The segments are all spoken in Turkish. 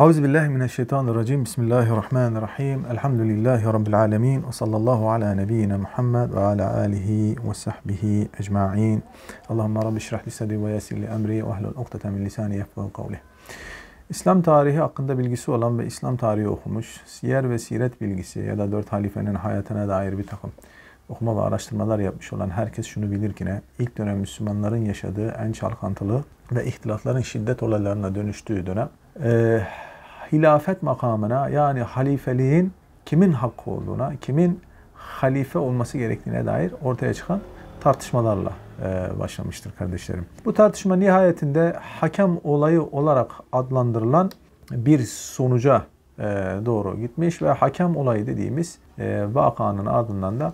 Euzubillahimineşşeytanirracim. Bismillahirrahmanirrahim. Elhamdülillahi Rabbil alamin. Ve sallallahu ala nebiyyina Muhammed ve ala alihi ve sahbihi ecma'in. Allahümme Rabbi şirah li sadri ve yasir li emri ve ahlul uktete min lisani yefkahu kavlih. İslam tarihi hakkında bilgisi olan ve İslam tarihi okumuş, siyer ve siret bilgisi ya da dört halifenin hayatına dair bir takım okuma ve araştırmalar yapmış olan herkes şunu bilir ki ne? İlk dönem Müslümanların yaşadığı en çalkantılı ve ihtilatların şiddet olaylarına dönüştüğü dönem. Ee, hilafet makamına yani halifeliğin kimin hakkı olduğuna, kimin halife olması gerektiğine dair ortaya çıkan tartışmalarla e, başlamıştır kardeşlerim. Bu tartışma nihayetinde hakem olayı olarak adlandırılan bir sonuca e, doğru gitmiş ve hakem olayı dediğimiz e, vakanın ardından da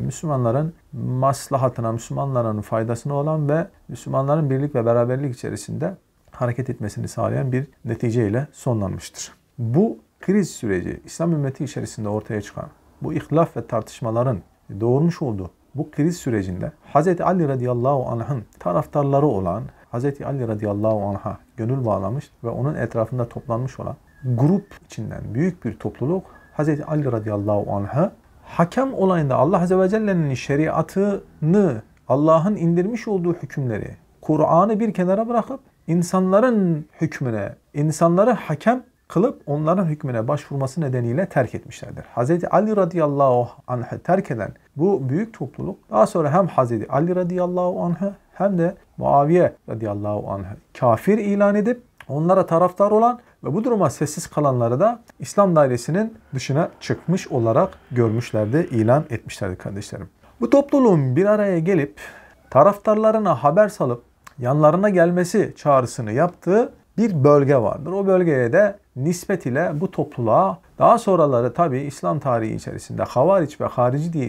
Müslümanların maslahatına, Müslümanların faydasına olan ve Müslümanların birlik ve beraberlik içerisinde hareket etmesini sağlayan bir neticeyle sonlanmıştır. Bu kriz süreci İslam ümmeti içerisinde ortaya çıkan bu ihlaf ve tartışmaların doğurmuş olduğu bu kriz sürecinde Hz. Ali radıyallahu anh'ın taraftarları olan Hz. Ali radıyallahu anh'a gönül bağlamış ve onun etrafında toplanmış olan grup içinden büyük bir topluluk Hz. Ali radıyallahu anh'a hakem olayında Allah Azze ve Celle'nin şeriatını, Allah'ın indirmiş olduğu hükümleri, Kur'an'ı bir kenara bırakıp insanların hükmüne, insanları hakem kılıp onların hükmüne başvurması nedeniyle terk etmişlerdir. Hz. Ali radıyallahu anh'ı terk eden bu büyük topluluk daha sonra hem Hz. Ali radıyallahu anh'ı hem de Muaviye radıyallahu anh'ı kafir ilan edip onlara taraftar olan ve bu duruma sessiz kalanları da İslam dairesinin dışına çıkmış olarak görmüşlerdi, ilan etmişlerdi kardeşlerim. Bu topluluğun bir araya gelip taraftarlarına haber salıp yanlarına gelmesi çağrısını yaptığı bir bölge vardır. O bölgeye de nispet ile bu topluluğa daha sonraları tabi İslam tarihi içerisinde havariç ve harici diye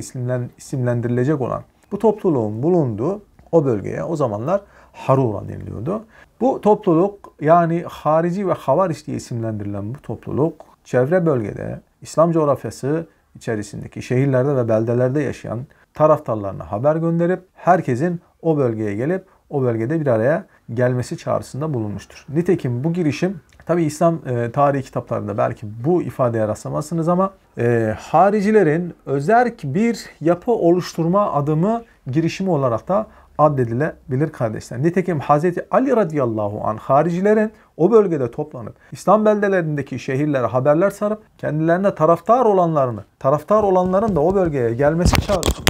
isimlendirilecek olan bu topluluğun bulunduğu o bölgeye o zamanlar Harura deniliyordu. Bu topluluk yani harici ve havariç diye isimlendirilen bu topluluk çevre bölgede İslam coğrafyası içerisindeki şehirlerde ve beldelerde yaşayan taraftarlarına haber gönderip herkesin o bölgeye gelip o bölgede bir araya gelmesi çağrısında bulunmuştur. Nitekim bu girişim tabi İslam e, tarihi kitaplarında belki bu ifadeye rastlamazsınız ama e, haricilerin özerk bir yapı oluşturma adımı girişimi olarak da addedilebilir kardeşler. Nitekim Hazreti Ali radıyallahu an haricilerin o bölgede toplanıp İslam beldelerindeki şehirlere haberler sarıp kendilerine taraftar olanlarını, taraftar olanların da o bölgeye gelmesi çağrısı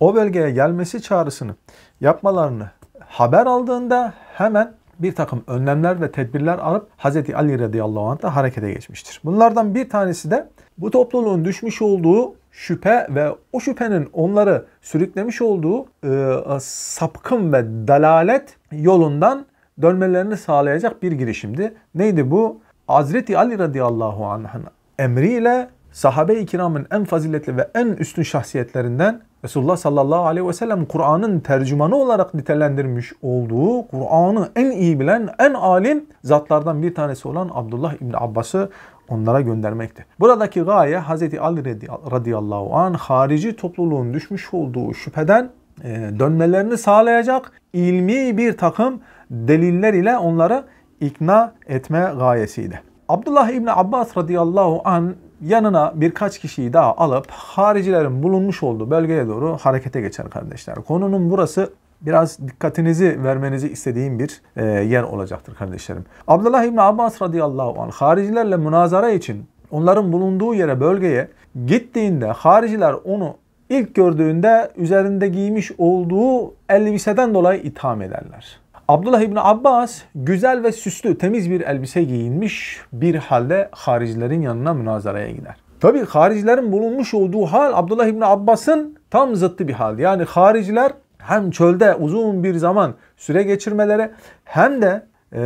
o bölgeye gelmesi çağrısını yapmalarını haber aldığında hemen bir takım önlemler ve tedbirler alıp Hz. Ali radıyallahu anh da harekete geçmiştir. Bunlardan bir tanesi de bu topluluğun düşmüş olduğu şüphe ve o şüphenin onları sürüklemiş olduğu e, sapkın ve dalalet yolundan dönmelerini sağlayacak bir girişimdi. Neydi bu? Hazreti Ali radıyallahu anh'ın emriyle sahabe-i kiramın en faziletli ve en üstün şahsiyetlerinden Resulullah sallallahu aleyhi ve sellem Kur'an'ın tercümanı olarak nitelendirmiş olduğu, Kur'an'ı en iyi bilen, en alim zatlardan bir tanesi olan Abdullah İbni Abbas'ı onlara göndermekti. Buradaki gaye Hz. Ali radıyallahu an harici topluluğun düşmüş olduğu şüpheden e, dönmelerini sağlayacak ilmi bir takım deliller ile onları ikna etme gayesiydi. Abdullah İbni Abbas radıyallahu an yanına birkaç kişiyi daha alıp haricilerin bulunmuş olduğu bölgeye doğru harekete geçer kardeşler. Konunun burası biraz dikkatinizi vermenizi istediğim bir e, yer olacaktır kardeşlerim. Abdullah İbni Abbas radıyallahu anh haricilerle münazara için onların bulunduğu yere bölgeye gittiğinde hariciler onu ilk gördüğünde üzerinde giymiş olduğu elbiseden dolayı itham ederler. Abdullah İbni Abbas güzel ve süslü temiz bir elbise giyinmiş bir halde haricilerin yanına münazaraya gider. Tabi haricilerin bulunmuş olduğu hal Abdullah İbni Abbas'ın tam zıttı bir hal. Yani hariciler hem çölde uzun bir zaman süre geçirmelere hem de e,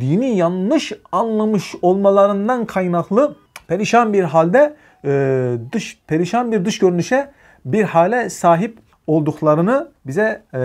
dini yanlış anlamış olmalarından kaynaklı perişan bir halde e, dış perişan bir dış görünüşe bir hale sahip olduklarını bize e,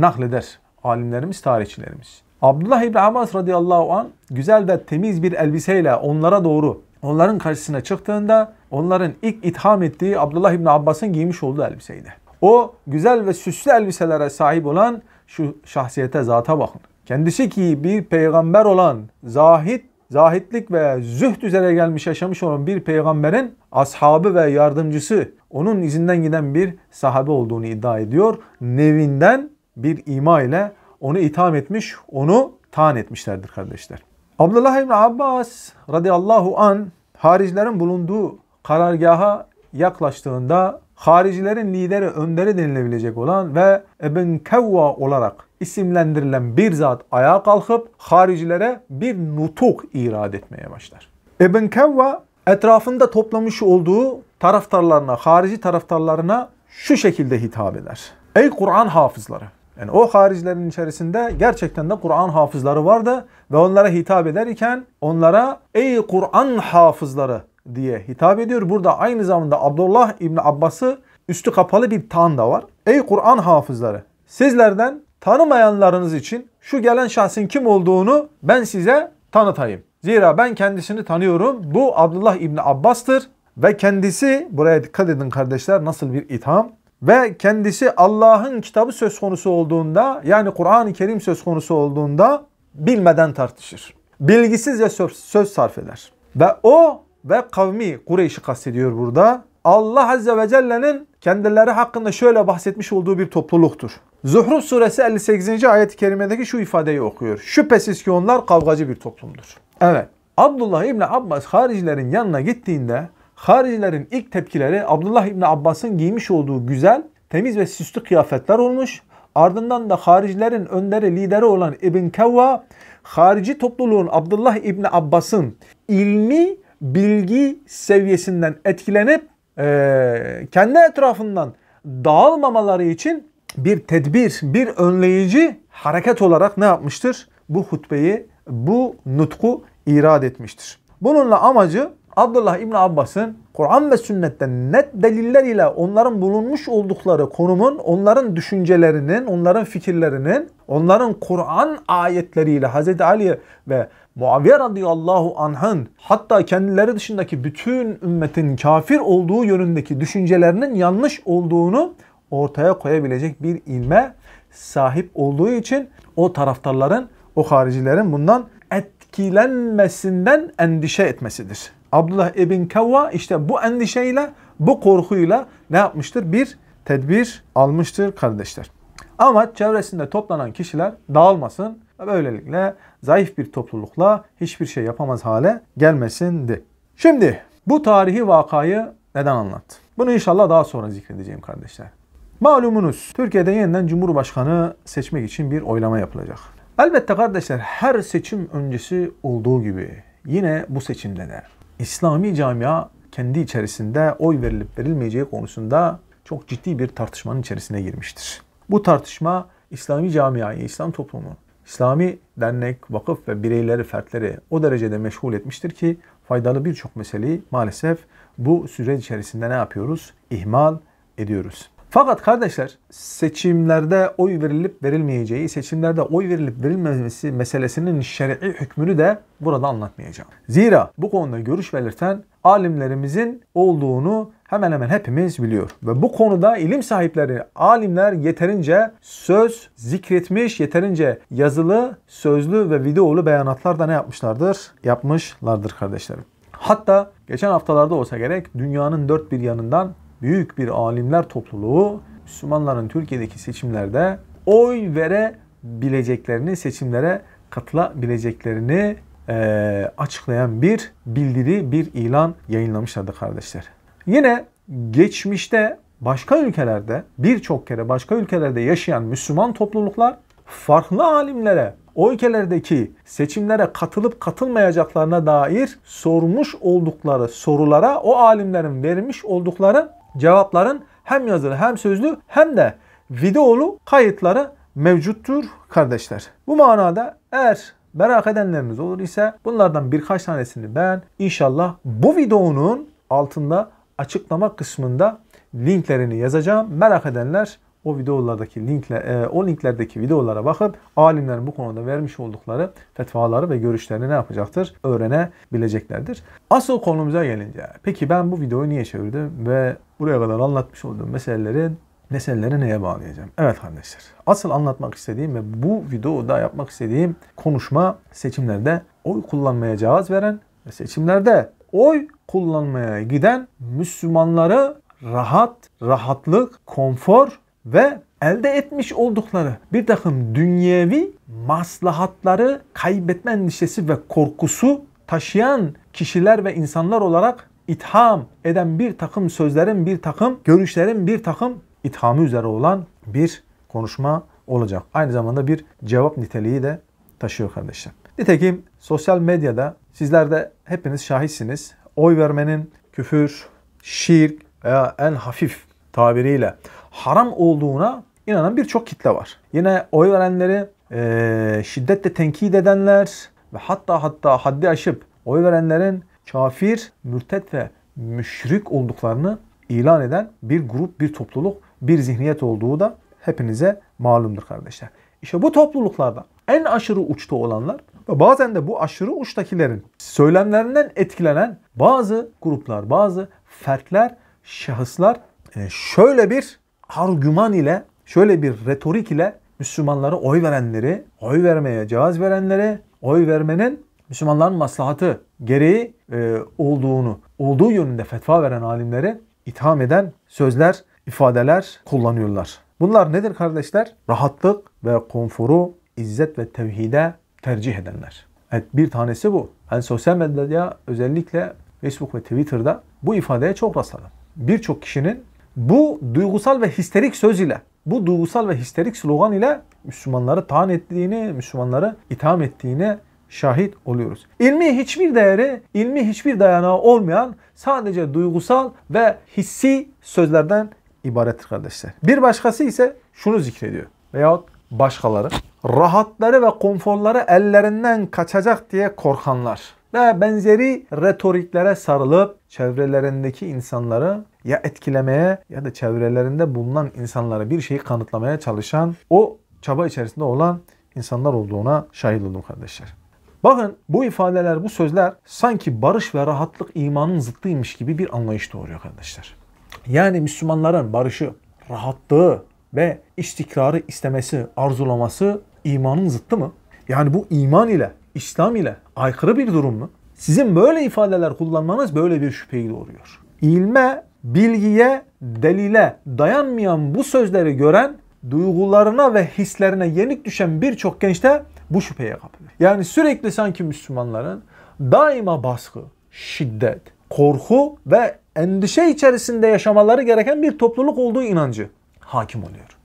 nakleder alimlerimiz, tarihçilerimiz. Abdullah İbni Abbas radıyallahu an güzel ve temiz bir elbiseyle onlara doğru onların karşısına çıktığında onların ilk itham ettiği Abdullah İbni Abbas'ın giymiş olduğu elbiseydi. O güzel ve süslü elbiselere sahip olan şu şahsiyete zata bakın. Kendisi ki bir peygamber olan zahit, zahitlik ve zühd üzere gelmiş yaşamış olan bir peygamberin ashabı ve yardımcısı onun izinden giden bir sahabe olduğunu iddia ediyor. Nevinden bir ima ile onu itham etmiş, onu taan etmişlerdir kardeşler. Abdullah İbni Abbas radıyallahu an haricilerin bulunduğu karargaha yaklaştığında haricilerin lideri, önderi denilebilecek olan ve Ebn Kevva olarak isimlendirilen bir zat ayağa kalkıp haricilere bir nutuk irad etmeye başlar. Ebn Kevva etrafında toplamış olduğu taraftarlarına, harici taraftarlarına şu şekilde hitap eder. Ey Kur'an hafızları! Yani o haricilerin içerisinde gerçekten de Kur'an hafızları vardı ve onlara hitap ederken onlara ey Kur'an hafızları diye hitap ediyor. Burada aynı zamanda Abdullah İbni Abbas'ı üstü kapalı bir tan da var. Ey Kur'an hafızları sizlerden tanımayanlarınız için şu gelen şahsın kim olduğunu ben size tanıtayım. Zira ben kendisini tanıyorum. Bu Abdullah İbni Abbas'tır ve kendisi buraya dikkat edin kardeşler nasıl bir itham ve kendisi Allah'ın kitabı söz konusu olduğunda yani Kur'an-ı Kerim söz konusu olduğunda bilmeden tartışır. Bilgisizce söz, söz sarf eder. Ve o ve kavmi Kureyş'i kastediyor burada. Allah Azze ve Celle'nin kendileri hakkında şöyle bahsetmiş olduğu bir topluluktur. Zuhruf suresi 58. ayet-i kerimedeki şu ifadeyi okuyor. Şüphesiz ki onlar kavgacı bir toplumdur. Evet. Abdullah İbni Abbas haricilerin yanına gittiğinde Haricilerin ilk tepkileri Abdullah İbni Abbas'ın giymiş olduğu güzel, temiz ve süslü kıyafetler olmuş. Ardından da haricilerin önderi, lideri olan İbn Kevva, harici topluluğun Abdullah İbni Abbas'ın ilmi, bilgi seviyesinden etkilenip e, kendi etrafından dağılmamaları için bir tedbir, bir önleyici hareket olarak ne yapmıştır? Bu hutbeyi, bu nutku irad etmiştir. Bununla amacı Abdullah İbni Abbas'ın Kur'an ve sünnetten net deliller ile onların bulunmuş oldukları konumun, onların düşüncelerinin, onların fikirlerinin, onların Kur'an ayetleriyle Hz. Ali ve Muaviye radıyallahu anh'ın hatta kendileri dışındaki bütün ümmetin kafir olduğu yönündeki düşüncelerinin yanlış olduğunu ortaya koyabilecek bir ilme sahip olduğu için o taraftarların, o haricilerin bundan etkilenmesinden endişe etmesidir. Abdullah ibn Kavva işte bu endişeyle, bu korkuyla ne yapmıştır? Bir tedbir almıştır kardeşler. Ama çevresinde toplanan kişiler dağılmasın. Böylelikle zayıf bir toplulukla hiçbir şey yapamaz hale gelmesindi. Şimdi bu tarihi vakayı neden anlattı? Bunu inşallah daha sonra zikredeceğim kardeşler. Malumunuz Türkiye'de yeniden Cumhurbaşkanı seçmek için bir oylama yapılacak. Elbette kardeşler her seçim öncesi olduğu gibi yine bu seçimde de İslami camia kendi içerisinde oy verilip verilmeyeceği konusunda çok ciddi bir tartışmanın içerisine girmiştir. Bu tartışma İslami camiayı, İslam toplumu, İslami dernek, vakıf ve bireyleri, fertleri o derecede meşgul etmiştir ki faydalı birçok meseleyi maalesef bu süreç içerisinde ne yapıyoruz? İhmal ediyoruz. Fakat kardeşler seçimlerde oy verilip verilmeyeceği, seçimlerde oy verilip verilmemesi meselesinin şer'i hükmünü de burada anlatmayacağım. Zira bu konuda görüş belirten alimlerimizin olduğunu hemen hemen hepimiz biliyor. Ve bu konuda ilim sahipleri, alimler yeterince söz zikretmiş, yeterince yazılı, sözlü ve videolu beyanatlar da ne yapmışlardır? Yapmışlardır kardeşlerim. Hatta geçen haftalarda olsa gerek dünyanın dört bir yanından büyük bir alimler topluluğu Müslümanların Türkiye'deki seçimlerde oy verebileceklerini, seçimlere katılabileceklerini e, açıklayan bir bildiri, bir ilan yayınlamışlardı kardeşler. Yine geçmişte başka ülkelerde birçok kere başka ülkelerde yaşayan Müslüman topluluklar farklı alimlere o ülkelerdeki seçimlere katılıp katılmayacaklarına dair sormuş oldukları sorulara o alimlerin vermiş oldukları cevapların hem yazılı hem sözlü hem de videolu kayıtları mevcuttur kardeşler. Bu manada eğer merak edenleriniz olur ise bunlardan birkaç tanesini ben inşallah bu videonun altında açıklama kısmında linklerini yazacağım. Merak edenler o videolardaki linkle e, o linklerdeki videolara bakıp alimlerin bu konuda vermiş oldukları fetvaları ve görüşlerini ne yapacaktır? Öğrenebileceklerdir. Asıl konumuza gelince peki ben bu videoyu niye çevirdim ve buraya kadar anlatmış olduğum meseleleri meseleleri neye bağlayacağım? Evet kardeşler. Asıl anlatmak istediğim ve bu videoda yapmak istediğim konuşma seçimlerde oy kullanmaya cevaz veren ve seçimlerde oy kullanmaya giden Müslümanları rahat, rahatlık, konfor ve elde etmiş oldukları bir takım dünyevi maslahatları kaybetme endişesi ve korkusu taşıyan kişiler ve insanlar olarak itham eden bir takım sözlerin, bir takım görüşlerin, bir takım ithamı üzere olan bir konuşma olacak. Aynı zamanda bir cevap niteliği de taşıyor kardeşler. Nitekim sosyal medyada sizler de hepiniz şahitsiniz. Oy vermenin küfür, şirk veya en hafif tabiriyle haram olduğuna inanan birçok kitle var. Yine oy verenleri e, şiddetle tenkit edenler ve hatta hatta haddi aşıp oy verenlerin kafir, mürtet ve müşrik olduklarını ilan eden bir grup, bir topluluk, bir zihniyet olduğu da hepinize malumdur kardeşler. İşte bu topluluklarda en aşırı uçta olanlar ve bazen de bu aşırı uçtakilerin söylemlerinden etkilenen bazı gruplar, bazı fertler, şahıslar e, şöyle bir argüman ile, şöyle bir retorik ile Müslümanlara oy verenleri, oy vermeye cevaz verenleri, oy vermenin Müslümanların maslahatı gereği e, olduğunu, olduğu yönünde fetva veren alimlere itham eden sözler, ifadeler kullanıyorlar. Bunlar nedir kardeşler? Rahatlık ve konforu, izzet ve tevhide tercih edenler. Evet bir tanesi bu. Yani sosyal medyada özellikle Facebook ve Twitter'da bu ifadeye çok rastladım. Birçok kişinin bu duygusal ve histerik söz ile, bu duygusal ve histerik slogan ile Müslümanları taan ettiğini, Müslümanları itham ettiğini şahit oluyoruz. İlmi hiçbir değeri, ilmi hiçbir dayanağı olmayan sadece duygusal ve hissi sözlerden ibarettir kardeşler. Bir başkası ise şunu zikrediyor veyahut başkaları. Rahatları ve konforları ellerinden kaçacak diye korkanlar ve benzeri retoriklere sarılıp çevrelerindeki insanları ya etkilemeye ya da çevrelerinde bulunan insanlara bir şeyi kanıtlamaya çalışan o çaba içerisinde olan insanlar olduğuna şahit oldum kardeşler. Bakın bu ifadeler, bu sözler sanki barış ve rahatlık imanın zıttıymış gibi bir anlayış doğuruyor arkadaşlar. Yani Müslümanların barışı, rahatlığı ve istikrarı istemesi, arzulaması imanın zıttı mı? Yani bu iman ile, İslam ile aykırı bir durum mu? Sizin böyle ifadeler kullanmanız böyle bir şüpheyi doğuruyor. İlme, bilgiye, delile dayanmayan bu sözleri gören duygularına ve hislerine yenik düşen birçok genç de bu şüpheye kapılıyor. Yani sürekli sanki Müslümanların daima baskı, şiddet, korku ve endişe içerisinde yaşamaları gereken bir topluluk olduğu inancı hakim oluyor.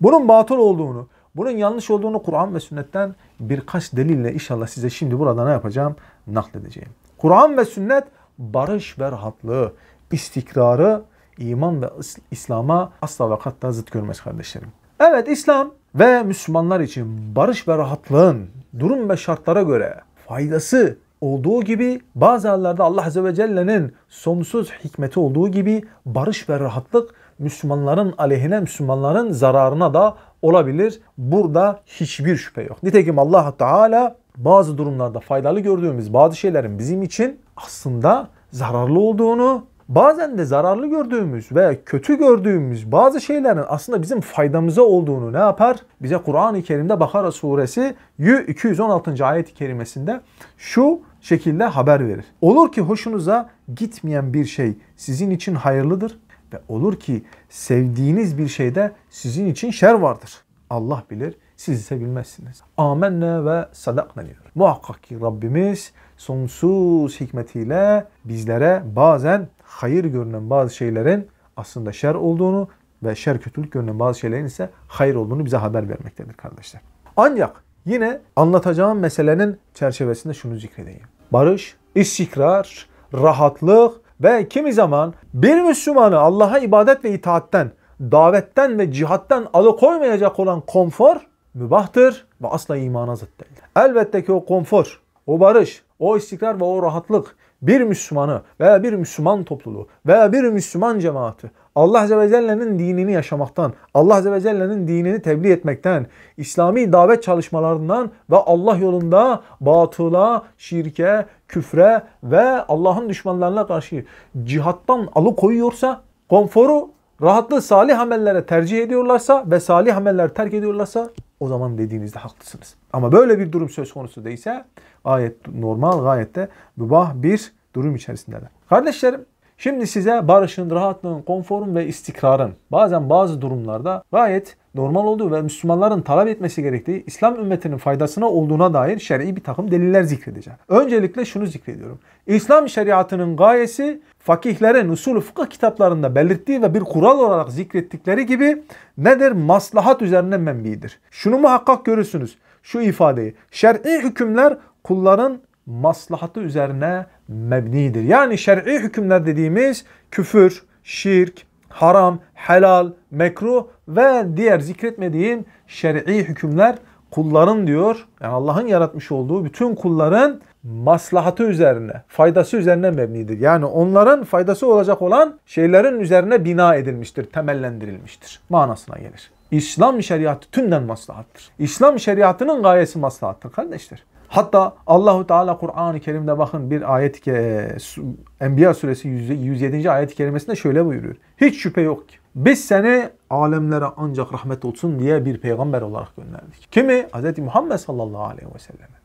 Bunun batıl olduğunu, bunun yanlış olduğunu Kur'an ve sünnetten birkaç delille inşallah size şimdi burada ne yapacağım? Nakledeceğim. Kur'an ve sünnet barış ve rahatlığı, istikrarı, iman ve İslam'a asla ve katta zıt görmez kardeşlerim. Evet İslam ve Müslümanlar için barış ve rahatlığın durum ve şartlara göre faydası olduğu gibi bazı yerlerde Allah Azze ve Celle'nin sonsuz hikmeti olduğu gibi barış ve rahatlık Müslümanların aleyhine, Müslümanların zararına da olabilir. Burada hiçbir şüphe yok. Nitekim Allah Teala bazı durumlarda faydalı gördüğümüz bazı şeylerin bizim için aslında zararlı olduğunu bazen de zararlı gördüğümüz veya kötü gördüğümüz bazı şeylerin aslında bizim faydamıza olduğunu ne yapar? Bize Kur'an-ı Kerim'de Bakara suresi 216. ayet-i kerimesinde şu şekilde haber verir. Olur ki hoşunuza gitmeyen bir şey sizin için hayırlıdır ve olur ki sevdiğiniz bir şeyde sizin için şer vardır. Allah bilir, siz ise bilmezsiniz. Amenna ve sadakna diyor. Muhakkak ki Rabbimiz sonsuz hikmetiyle bizlere bazen hayır görünen bazı şeylerin aslında şer olduğunu ve şer kötülük görünen bazı şeylerin ise hayır olduğunu bize haber vermektedir kardeşler. Ancak yine anlatacağım meselenin çerçevesinde şunu zikredeyim. Barış, istikrar, rahatlık ve kimi zaman bir Müslümanı Allah'a ibadet ve itaatten, davetten ve cihattan alıkoymayacak olan konfor mübahtır ve asla imana zıt değildir. Elbette ki o konfor, o barış, o istikrar ve o rahatlık bir Müslümanı veya bir Müslüman topluluğu veya bir Müslüman cemaati Allah Azze ve Celle'nin dinini yaşamaktan, Allah Azze ve Celle'nin dinini tebliğ etmekten, İslami davet çalışmalarından ve Allah yolunda batıla, şirke, küfre ve Allah'ın düşmanlarına karşı cihattan alıkoyuyorsa, konforu, rahatlığı salih amellere tercih ediyorlarsa ve salih ameller terk ediyorlarsa o zaman dediğinizde haklısınız. Ama böyle bir durum söz konusu değilse gayet normal, gayet de mübah bir durum içerisindeler. Kardeşlerim Şimdi size barışın, rahatlığın, konforun ve istikrarın bazen bazı durumlarda gayet normal olduğu ve Müslümanların talep etmesi gerektiği İslam ümmetinin faydasına olduğuna dair şer'i bir takım deliller zikredeceğim. Öncelikle şunu zikrediyorum. İslam şeriatının gayesi fakihlerin usul fıkıh kitaplarında belirttiği ve bir kural olarak zikrettikleri gibi nedir? Maslahat üzerine menbidir. Şunu muhakkak görürsünüz şu ifadeyi. Şer'i hükümler kulların maslahatı üzerine mebnidir. Yani şer'i hükümler dediğimiz küfür, şirk, haram, helal, mekruh ve diğer zikretmediğim şer'i hükümler kulların diyor. Yani Allah'ın yaratmış olduğu bütün kulların maslahatı üzerine, faydası üzerine mebnidir. Yani onların faydası olacak olan şeylerin üzerine bina edilmiştir, temellendirilmiştir manasına gelir. İslam şeriatı tümden maslahattır. İslam şeriatının gayesi maslahattır kardeşler. Hatta Allahu Teala Kur'an-ı Kerim'de bakın bir ayet ki Enbiya suresi 107. ayet kelimesinde şöyle buyuruyor. Hiç şüphe yok ki biz seni alemlere ancak rahmet olsun diye bir peygamber olarak gönderdik. Kimi? Hz. Muhammed sallallahu aleyhi ve selleme.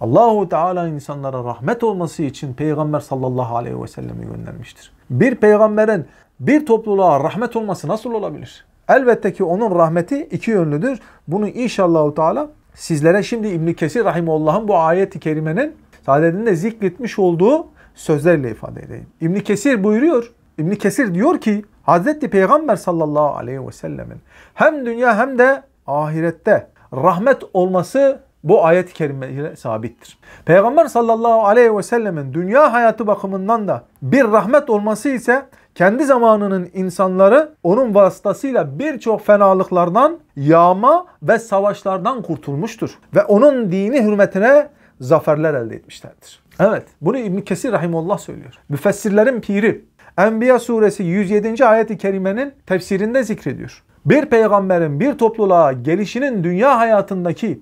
Allahu Teala insanlara rahmet olması için peygamber sallallahu aleyhi ve sellemi göndermiştir. Bir peygamberin bir topluluğa rahmet olması nasıl olabilir? Elbette ki onun rahmeti iki yönlüdür. Bunu inşallah Teala sizlere şimdi İbn Kesir rahimullah'ın bu ayet-i kerimenin sadedinde zikretmiş olduğu sözlerle ifade edeyim. İbn Kesir buyuruyor. İbn Kesir diyor ki Hazreti Peygamber sallallahu aleyhi ve sellemin hem dünya hem de ahirette rahmet olması bu ayet-i kerime ile sabittir. Peygamber sallallahu aleyhi ve sellemin dünya hayatı bakımından da bir rahmet olması ise kendi zamanının insanları onun vasıtasıyla birçok fenalıklardan, yağma ve savaşlardan kurtulmuştur. Ve onun dini hürmetine zaferler elde etmişlerdir. Evet bunu İbn Kesir Rahimullah söylüyor. Müfessirlerin piri. Enbiya suresi 107. ayet-i kerimenin tefsirinde zikrediyor. Bir peygamberin bir topluluğa gelişinin dünya hayatındaki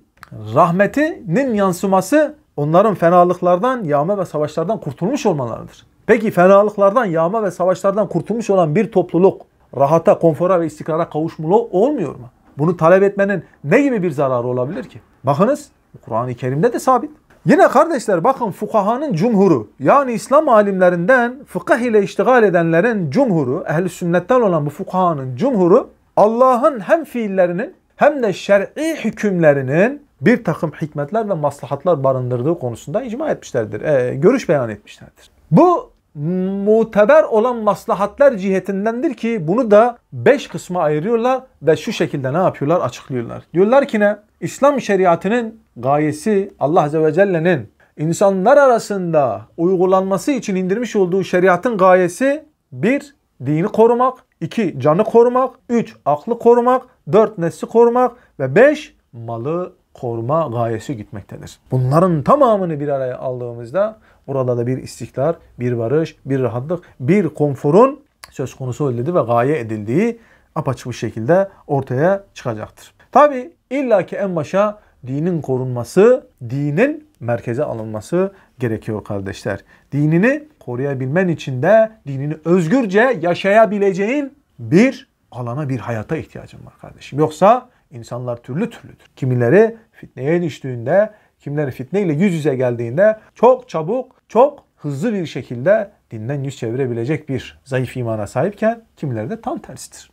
rahmetinin yansıması onların fenalıklardan, yağma ve savaşlardan kurtulmuş olmalarıdır. Peki fenalıklardan, yağma ve savaşlardan kurtulmuş olan bir topluluk rahata, konfora ve istikrara kavuşmulu olmuyor mu? Bunu talep etmenin ne gibi bir zararı olabilir ki? Bakınız Kur'an-ı Kerim'de de sabit. Yine kardeşler bakın fukahanın cumhuru yani İslam alimlerinden fıkıh ile iştigal edenlerin cumhuru, ehli sünnetten olan bu fukahanın cumhuru Allah'ın hem fiillerinin hem de şer'i hükümlerinin bir takım hikmetler ve maslahatlar barındırdığı konusunda icma etmişlerdir. E, görüş beyan etmişlerdir. Bu muteber olan maslahatlar cihetindendir ki bunu da beş kısma ayırıyorlar ve şu şekilde ne yapıyorlar açıklıyorlar. Diyorlar ki ne? İslam şeriatının gayesi Allah Azze ve Celle'nin insanlar arasında uygulanması için indirmiş olduğu şeriatın gayesi bir dini korumak, iki canı korumak, üç aklı korumak, dört nesli korumak ve beş malı koruma gayesi gitmektedir. Bunların tamamını bir araya aldığımızda orada da bir istikrar, bir barış, bir rahatlık, bir konforun söz konusu edildiği ve gaye edildiği apaçık bir şekilde ortaya çıkacaktır. Tabi illaki en başa dinin korunması, dinin merkeze alınması gerekiyor kardeşler. Dinini koruyabilmen için de dinini özgürce yaşayabileceğin bir alana, bir hayata ihtiyacın var kardeşim. Yoksa insanlar türlü türlüdür. Kimileri fitneye düştüğünde, kimlerin fitneyle yüz yüze geldiğinde çok çabuk, çok hızlı bir şekilde dinden yüz çevirebilecek bir zayıf imana sahipken kimileri de tam tersidir.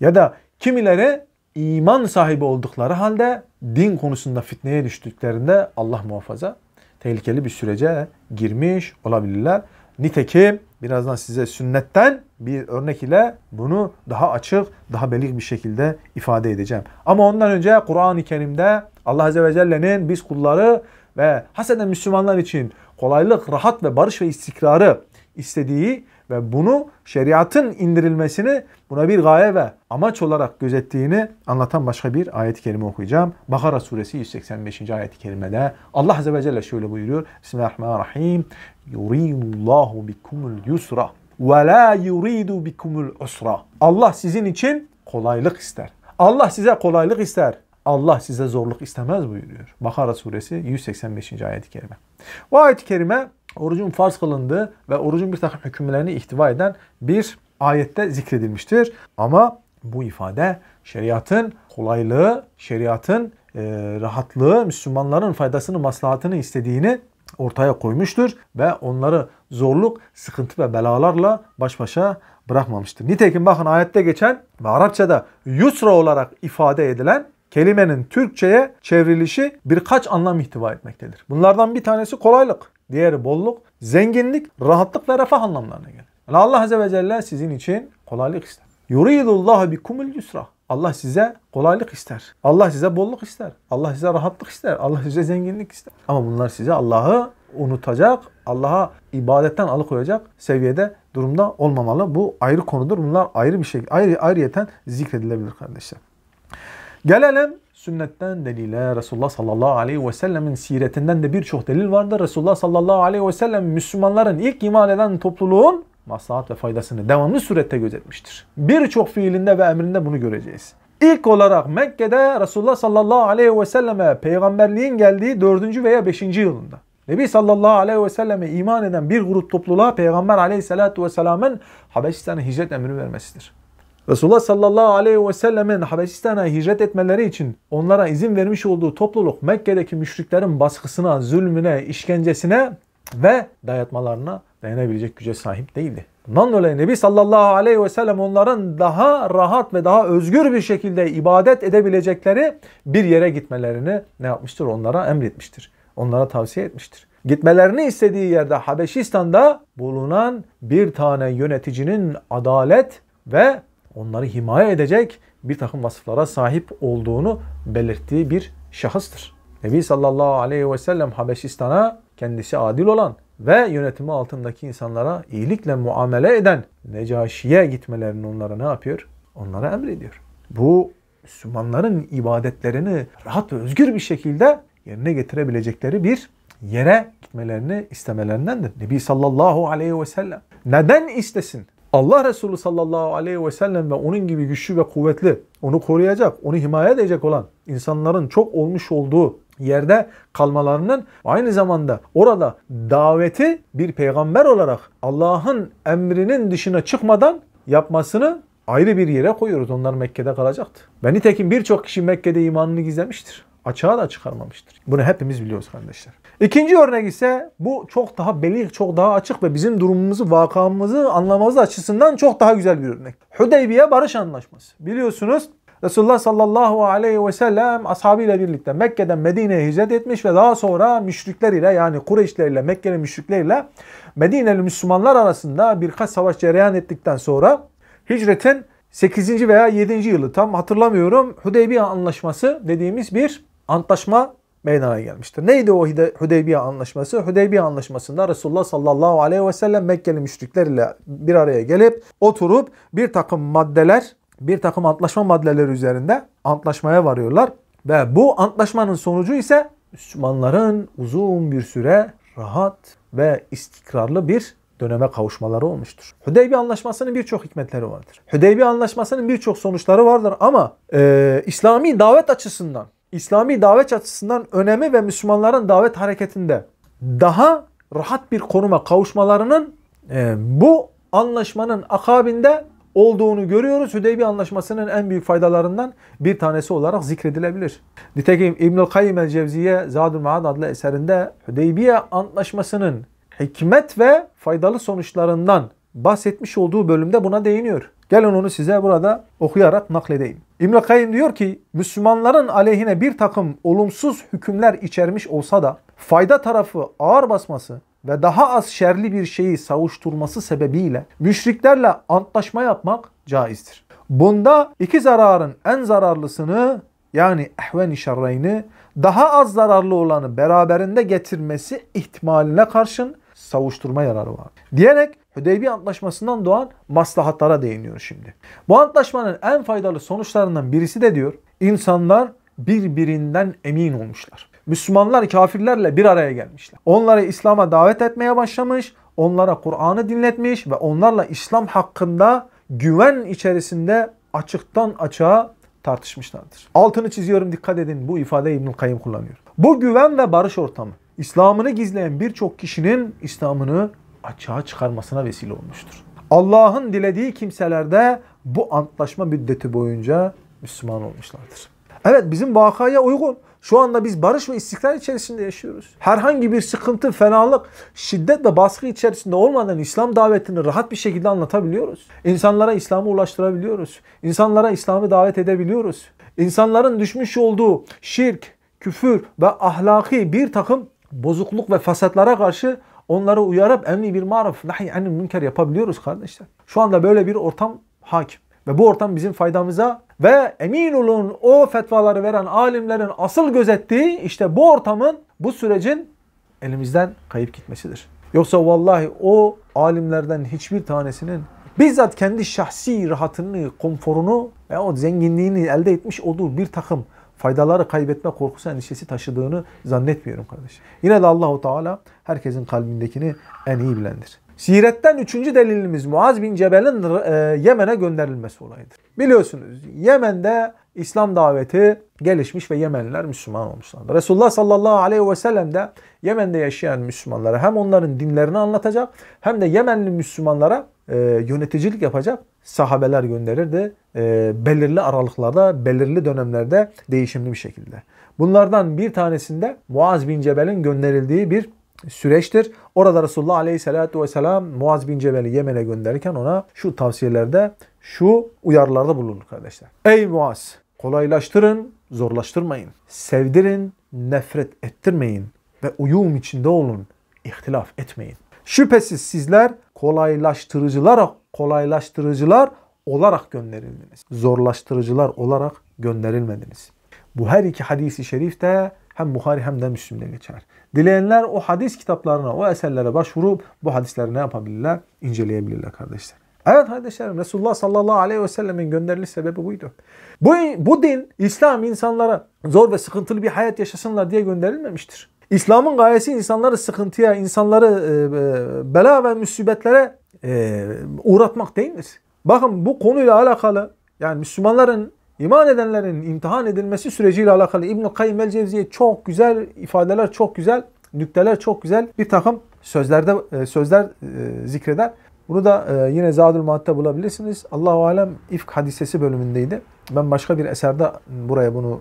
Ya da kimileri iman sahibi oldukları halde din konusunda fitneye düştüklerinde Allah muhafaza tehlikeli bir sürece girmiş olabilirler. Nitekim birazdan size sünnetten bir örnek ile bunu daha açık, daha belir bir şekilde ifade edeceğim. Ama ondan önce Kur'an-ı Kerim'de Allah Azze ve Celle'nin biz kulları ve haseden Müslümanlar için kolaylık, rahat ve barış ve istikrarı istediği ve bunu şeriatın indirilmesini buna bir gaye ve amaç olarak gözettiğini anlatan başka bir ayet-i kerime okuyacağım. Bakara suresi 185. ayet-i kerimede Allah Azze ve Celle şöyle buyuruyor. Bismillahirrahmanirrahim. Yuridullahu bikumul yusra ve la yuridu bikumul usra. Allah sizin için kolaylık ister. Allah size kolaylık ister. Allah size zorluk istemez buyuruyor. Bakara suresi 185. ayet-i kerime. Bu ayet-i kerime orucun farz kılındığı ve orucun bir takım hükümlerini ihtiva eden bir ayette zikredilmiştir. Ama bu ifade şeriatın kolaylığı, şeriatın e, rahatlığı, Müslümanların faydasını, maslahatını istediğini ortaya koymuştur ve onları zorluk, sıkıntı ve belalarla baş başa bırakmamıştır. Nitekim bakın ayette geçen ve Arapçada yusra olarak ifade edilen kelimenin Türkçe'ye çevrilişi birkaç anlam ihtiva etmektedir. Bunlardan bir tanesi kolaylık, diğeri bolluk, zenginlik, rahatlık ve refah anlamlarına gelir. Yani Allah Azze ve Celle sizin için kolaylık ister. Yuridullahu bikumul yusra. Allah size kolaylık ister. Allah size bolluk ister. Allah size rahatlık ister. Allah size zenginlik ister. Ama bunlar size Allah'ı unutacak, Allah'a ibadetten alıkoyacak seviyede durumda olmamalı. Bu ayrı konudur. Bunlar ayrı bir şekilde ayrı ayrıyeten zikredilebilir kardeşler. Gelelim sünnetten delile Resulullah sallallahu aleyhi ve sellemin siretinden de birçok delil vardır. Resulullah sallallahu aleyhi ve sellem Müslümanların ilk iman eden topluluğun maslahat ve faydasını devamlı surette gözetmiştir. Birçok fiilinde ve emrinde bunu göreceğiz. İlk olarak Mekke'de Resulullah sallallahu aleyhi ve selleme peygamberliğin geldiği 4. veya 5. yılında Nebi sallallahu aleyhi ve selleme iman eden bir grup topluluğa peygamber aleyhissalatu vesselamın Habeşistan'a hicret emri vermesidir. Resulullah sallallahu aleyhi ve sellemin Habeşistan'a hicret etmeleri için onlara izin vermiş olduğu topluluk Mekke'deki müşriklerin baskısına, zulmüne, işkencesine ve dayatmalarına dayanabilecek güce sahip değildi. Bundan dolayı Nebi sallallahu aleyhi ve sellem onların daha rahat ve daha özgür bir şekilde ibadet edebilecekleri bir yere gitmelerini ne yapmıştır? Onlara emretmiştir. Onlara tavsiye etmiştir. Gitmelerini istediği yerde Habeşistan'da bulunan bir tane yöneticinin adalet ve onları himaye edecek bir takım vasıflara sahip olduğunu belirttiği bir şahıstır. Nebi sallallahu aleyhi ve sellem Habeşistan'a kendisi adil olan ve yönetimi altındaki insanlara iyilikle muamele eden Necaşi'ye gitmelerini onlara ne yapıyor? Onlara emrediyor. Bu Müslümanların ibadetlerini rahat ve özgür bir şekilde yerine getirebilecekleri bir yere gitmelerini istemelerindendir. Nebi sallallahu aleyhi ve sellem. Neden istesin? Allah Resulü sallallahu aleyhi ve sellem ve onun gibi güçlü ve kuvvetli, onu koruyacak, onu himaye edecek olan insanların çok olmuş olduğu yerde kalmalarının aynı zamanda orada daveti bir peygamber olarak Allah'ın emrinin dışına çıkmadan yapmasını ayrı bir yere koyuyoruz. Onlar Mekke'de kalacaktı. Ve nitekim birçok kişi Mekke'de imanını gizlemiştir. Açığa da çıkarmamıştır. Bunu hepimiz biliyoruz kardeşler. İkinci örnek ise bu çok daha belirg, çok daha açık ve bizim durumumuzu, vakamızı anlamamız açısından çok daha güzel bir örnek. Hudeybiye Barış Anlaşması. Biliyorsunuz Resulullah sallallahu aleyhi ve sellem ashabıyla birlikte Mekke'den Medine'ye hicret etmiş ve daha sonra müşrikler ile yani Kureyşler ile Mekke'li müşrikler ile Medine'li Müslümanlar arasında birkaç savaş cereyan ettikten sonra Hicretin 8. veya 7. yılı tam hatırlamıyorum Hudeybiye Anlaşması dediğimiz bir antlaşma meydana gelmiştir. Neydi o Hudeybiye Anlaşması? Hudeybiye Anlaşması'nda Resulullah sallallahu aleyhi ve sellem Mekkeli müşrikler ile bir araya gelip oturup bir takım maddeler, bir takım antlaşma maddeleri üzerinde antlaşmaya varıyorlar. Ve bu antlaşmanın sonucu ise Müslümanların uzun bir süre rahat ve istikrarlı bir döneme kavuşmaları olmuştur. Hudeybi Anlaşması'nın birçok hikmetleri vardır. Hudeybi Anlaşması'nın birçok sonuçları vardır ama e, İslami davet açısından, İslami davet açısından önemi ve Müslümanların davet hareketinde daha rahat bir konuma kavuşmalarının e, bu anlaşmanın akabinde olduğunu görüyoruz. Hüdeybi Anlaşması'nın en büyük faydalarından bir tanesi olarak zikredilebilir. Nitekim İbnül Kayyim el-Cevziye Zadul Maad adlı eserinde Hüdeybiye anlaşmasının hikmet ve faydalı sonuçlarından bahsetmiş olduğu bölümde buna değiniyor. Gelin onu size burada okuyarak nakledeyim. İbn-i Kayyum diyor ki Müslümanların aleyhine bir takım olumsuz hükümler içermiş olsa da fayda tarafı ağır basması ve daha az şerli bir şeyi savuşturması sebebiyle müşriklerle antlaşma yapmak caizdir. Bunda iki zararın en zararlısını yani ehven-i şerreyni daha az zararlı olanı beraberinde getirmesi ihtimaline karşın savuşturma yararı var. Diyerek Hüdeybiye Antlaşması'ndan doğan maslahatlara değiniyor şimdi. Bu antlaşmanın en faydalı sonuçlarından birisi de diyor, insanlar birbirinden emin olmuşlar. Müslümanlar kafirlerle bir araya gelmişler. Onları İslam'a davet etmeye başlamış, onlara Kur'an'ı dinletmiş ve onlarla İslam hakkında güven içerisinde açıktan açığa tartışmışlardır. Altını çiziyorum dikkat edin bu ifade İbnül Kayyım kullanıyor. Bu güven ve barış ortamı İslam'ını gizleyen birçok kişinin İslam'ını açığa çıkarmasına vesile olmuştur. Allah'ın dilediği kimselerde bu antlaşma müddeti boyunca Müslüman olmuşlardır. Evet bizim vakaya uygun. Şu anda biz barış ve istikrar içerisinde yaşıyoruz. Herhangi bir sıkıntı, fenalık, şiddet ve baskı içerisinde olmadan İslam davetini rahat bir şekilde anlatabiliyoruz. İnsanlara İslam'ı ulaştırabiliyoruz. İnsanlara İslam'ı davet edebiliyoruz. İnsanların düşmüş olduğu şirk, küfür ve ahlaki bir takım bozukluk ve fasatlara karşı onları uyarıp emni bir maruf nahi anil münker yapabiliyoruz kardeşler. Şu anda böyle bir ortam hakim. Ve bu ortam bizim faydamıza ve emin olun o fetvaları veren alimlerin asıl gözettiği işte bu ortamın, bu sürecin elimizden kayıp gitmesidir. Yoksa vallahi o alimlerden hiçbir tanesinin bizzat kendi şahsi rahatını, konforunu ve o zenginliğini elde etmiş olduğu bir takım faydaları kaybetme korkusu endişesi taşıdığını zannetmiyorum kardeşim. Yine de Allahu Teala herkesin kalbindekini en iyi bilendir. Siretten üçüncü delilimiz Muaz bin Cebel'in e, Yemen'e gönderilmesi olayıdır. Biliyorsunuz Yemen'de İslam daveti gelişmiş ve Yemenliler Müslüman olmuşlardır. Resulullah sallallahu aleyhi ve sellem de Yemen'de yaşayan Müslümanlara hem onların dinlerini anlatacak hem de Yemenli Müslümanlara e, yöneticilik yapacak sahabeler gönderirdi. E, belirli aralıklarda, belirli dönemlerde değişimli bir şekilde. Bunlardan bir tanesinde Muaz bin Cebel'in gönderildiği bir süreçtir. Orada Resulullah Aleyhisselatü Vesselam Muaz bin Cebel'i Yemen'e gönderirken ona şu tavsiyelerde, şu uyarılarda bulunur kardeşler. Ey Muaz! Kolaylaştırın, zorlaştırmayın. Sevdirin, nefret ettirmeyin ve uyum içinde olun. ihtilaf etmeyin. Şüphesiz sizler kolaylaştırıcılar kolaylaştırıcılar olarak gönderildiniz. Zorlaştırıcılar olarak gönderilmediniz. Bu her iki hadisi şerif de hem Buhari hem de Müslim'de geçer. Dileyenler o hadis kitaplarına, o eserlere başvurup bu hadisleri ne yapabilirler? İnceleyebilirler kardeşler. Evet kardeşlerim Resulullah sallallahu aleyhi ve sellemin gönderiliş sebebi buydu. Bu, bu din İslam insanlara zor ve sıkıntılı bir hayat yaşasınlar diye gönderilmemiştir. İslam'ın gayesi insanları sıkıntıya, insanları e, e, bela ve musibetlere e, uğratmak değil mi? Bakın bu konuyla alakalı yani Müslümanların iman edenlerin imtihan edilmesi süreciyle alakalı İbn-i Kayyim el Cevziye çok güzel ifadeler, çok güzel nükteler, çok güzel bir takım sözlerde sözler zikreder. Bunu da yine Zadul Maad'da bulabilirsiniz. Allahu alem ifk hadisesi bölümündeydi. Ben başka bir eserde buraya bunu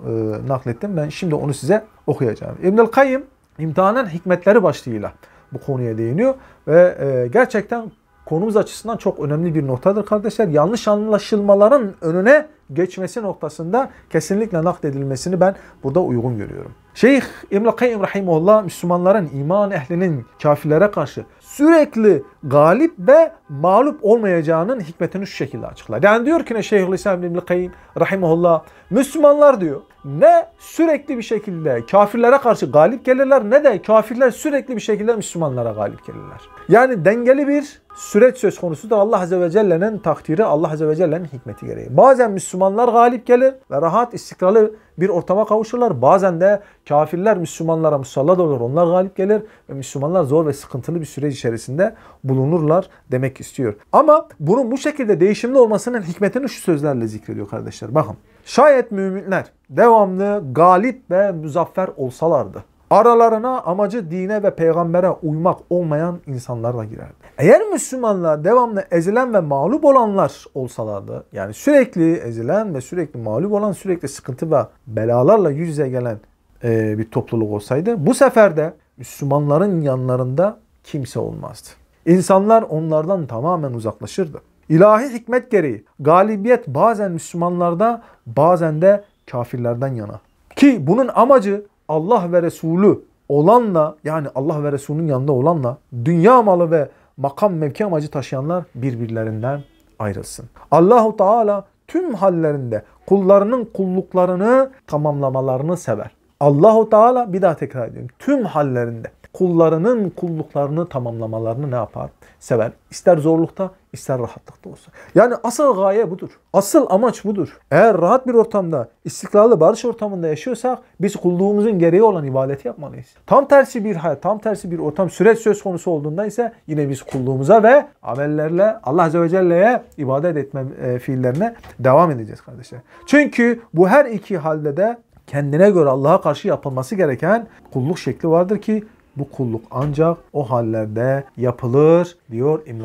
naklettim. Ben şimdi onu size okuyacağım. İbnül Kayyim imtihanın hikmetleri başlığıyla bu konuya değiniyor. Ve e, gerçekten konumuz açısından çok önemli bir noktadır kardeşler. Yanlış anlaşılmaların önüne geçmesi noktasında kesinlikle nakledilmesini ben burada uygun görüyorum. Şeyh İmla Kayyum Rahimullah Müslümanların, iman ehlinin kafirlere karşı sürekli galip ve mağlup olmayacağının hikmetini şu şekilde açıklar. Yani diyor ki ne Şeyhülislam İbn-i Kayyim rahimahullah Müslümanlar diyor ne sürekli bir şekilde kafirlere karşı galip gelirler ne de kafirler sürekli bir şekilde Müslümanlara galip gelirler. Yani dengeli bir süreç söz konusudur. Allah Azze ve Celle'nin takdiri, Allah Azze ve Celle'nin hikmeti gereği. Bazen Müslümanlar galip gelir ve rahat, istikrarlı bir ortama kavuşurlar. Bazen de kafirler Müslümanlara musallat olur, onlar galip gelir ve Müslümanlar zor ve sıkıntılı bir süreç içerisinde bulunurlar demek istiyor. Ama bunun bu şekilde değişimli olmasının hikmetini şu sözlerle zikrediyor kardeşler. Bakın. Şayet müminler devamlı galip ve müzaffer olsalardı. Aralarına amacı dine ve peygambere uymak olmayan insanlar da girerdi. Eğer Müslümanlar devamlı ezilen ve mağlup olanlar olsalardı, yani sürekli ezilen ve sürekli mağlup olan, sürekli sıkıntı ve belalarla yüz yüze gelen e, bir topluluk olsaydı, bu sefer de Müslümanların yanlarında kimse olmazdı. İnsanlar onlardan tamamen uzaklaşırdı. İlahi hikmet gereği galibiyet bazen Müslümanlarda bazen de kafirlerden yana. Ki bunun amacı Allah ve Resulü olanla yani Allah ve Resulünün yanında olanla dünya malı ve makam mevki amacı taşıyanlar birbirlerinden ayrılsın. Allahu Teala tüm hallerinde kullarının kulluklarını tamamlamalarını sever. Allahu Teala bir daha tekrar ediyorum tüm hallerinde kullarının kulluklarını tamamlamalarını ne yapar? Sever. İster zorlukta, ister rahatlıkta olsun. Yani asıl gaye budur. Asıl amaç budur. Eğer rahat bir ortamda, istikrarlı barış ortamında yaşıyorsak biz kulluğumuzun gereği olan ibadeti yapmalıyız. Tam tersi bir hayat, tam tersi bir ortam süreç söz konusu olduğunda ise yine biz kulluğumuza ve amellerle Allah Azze ve Celle'ye ibadet etme e, fiillerine devam edeceğiz kardeşler. Çünkü bu her iki halde de kendine göre Allah'a karşı yapılması gereken kulluk şekli vardır ki bu kulluk ancak o hallerde yapılır diyor İbn-i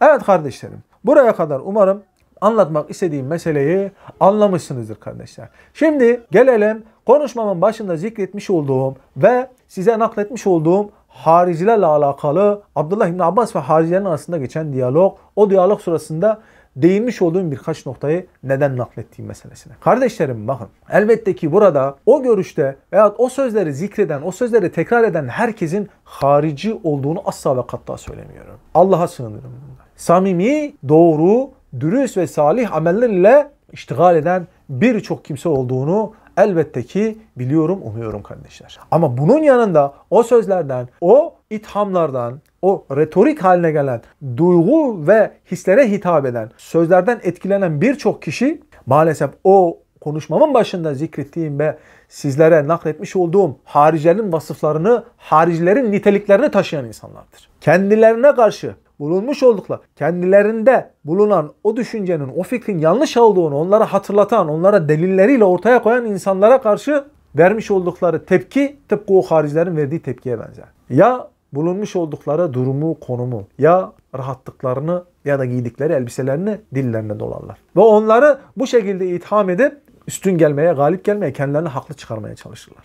Evet kardeşlerim buraya kadar umarım anlatmak istediğim meseleyi anlamışsınızdır kardeşler. Şimdi gelelim konuşmamın başında zikretmiş olduğum ve size nakletmiş olduğum haricilerle alakalı Abdullah İbni Abbas ve haricilerin arasında geçen diyalog. O diyalog sırasında değinmiş olduğum birkaç noktayı neden naklettiğim meselesine. Kardeşlerim bakın elbette ki burada o görüşte veyahut o sözleri zikreden, o sözleri tekrar eden herkesin harici olduğunu asla ve katta söylemiyorum. Allah'a sığınırım bunda. Samimi, doğru, dürüst ve salih amellerle iştigal eden birçok kimse olduğunu Elbette ki biliyorum, umuyorum kardeşler. Ama bunun yanında o sözlerden, o ithamlardan, o retorik haline gelen, duygu ve hislere hitap eden, sözlerden etkilenen birçok kişi maalesef o konuşmamın başında zikrettiğim ve sizlere nakletmiş olduğum haricilerin vasıflarını, haricilerin niteliklerini taşıyan insanlardır. Kendilerine karşı bulunmuş oldukları, kendilerinde bulunan o düşüncenin, o fikrin yanlış olduğunu onlara hatırlatan, onlara delilleriyle ortaya koyan insanlara karşı vermiş oldukları tepki tıpkı o haricilerin verdiği tepkiye benzer. Ya bulunmuş oldukları durumu, konumu ya rahatlıklarını ya da giydikleri elbiselerini dillerine dolarlar. Ve onları bu şekilde itham edip üstün gelmeye, galip gelmeye, kendilerini haklı çıkarmaya çalışırlar.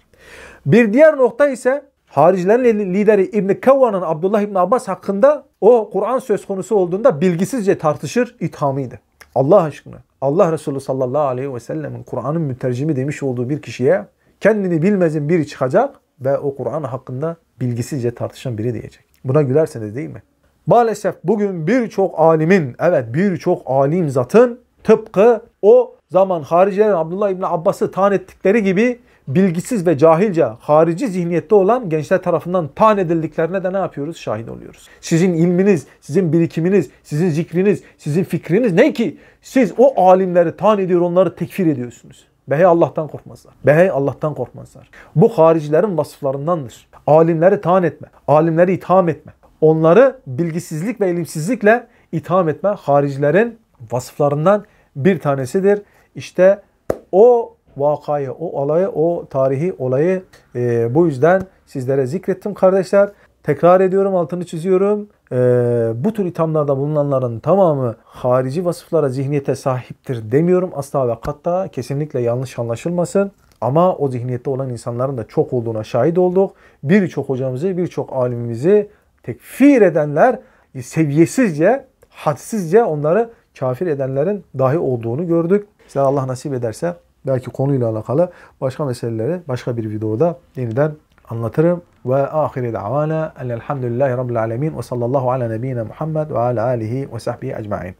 Bir diğer nokta ise haricilerin lideri İbn Kavva'nın Abdullah İbn Abbas hakkında o Kur'an söz konusu olduğunda bilgisizce tartışır ithamıydı. Allah aşkına Allah Resulü sallallahu aleyhi ve sellemin Kur'an'ın mütercimi demiş olduğu bir kişiye kendini bilmezin biri çıkacak ve o Kur'an hakkında bilgisizce tartışan biri diyecek. Buna gülerseniz değil mi? Maalesef bugün birçok alimin, evet birçok alim zatın tıpkı o zaman haricilerin Abdullah İbni Abbas'ı tanettikleri ettikleri gibi bilgisiz ve cahilce harici zihniyette olan gençler tarafından tan edildiklerine de ne yapıyoruz? Şahin oluyoruz. Sizin ilminiz, sizin birikiminiz, sizin zikriniz, sizin fikriniz ne ki? Siz o alimleri tan ediyor, onları tekfir ediyorsunuz. Behey Allah'tan korkmazlar. Behey Allah'tan korkmazlar. Bu haricilerin vasıflarındandır. Alimleri tan etme, alimleri itham etme. Onları bilgisizlik ve ilimsizlikle itham etme haricilerin vasıflarından bir tanesidir. İşte o vakayı, o olayı, o tarihi olayı e, bu yüzden sizlere zikrettim kardeşler. Tekrar ediyorum, altını çiziyorum. E, bu tür ithamlarda bulunanların tamamı harici vasıflara, zihniyete sahiptir demiyorum asla ve katta. Kesinlikle yanlış anlaşılmasın. Ama o zihniyette olan insanların da çok olduğuna şahit olduk. Birçok hocamızı, birçok alimimizi tekfir edenler seviyesizce, hadsizce onları kafir edenlerin dahi olduğunu gördük. Size Allah nasip ederse belki konuyla alakalı başka meseleleri başka bir videoda yeniden anlatırım. Ve ahire davana elhamdülillahi rabbil alemin ve sallallahu ala nebiyyina Muhammed ve ala alihi ve sahbihi ecma'in.